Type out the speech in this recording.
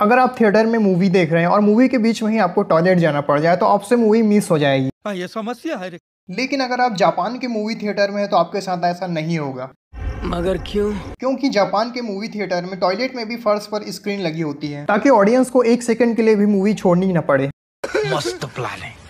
अगर आप थिएटर में मूवी देख रहे हैं और मूवी के बीच में ही आपको टॉयलेट जाना पड़ जाए तो आपसे मूवी मिस हो जाएगी हाँ ये समस्या है लेकिन अगर आप जापान के मूवी थिएटर में हैं तो आपके साथ ऐसा नहीं होगा मगर क्यों क्योंकि जापान के मूवी थिएटर में टॉयलेट में भी फर्श पर स्क्रीन लगी होती है ताकि ऑडियंस को एक सेकंड के लिए भी मूवी छोड़नी न पड़े मस्त प्लान है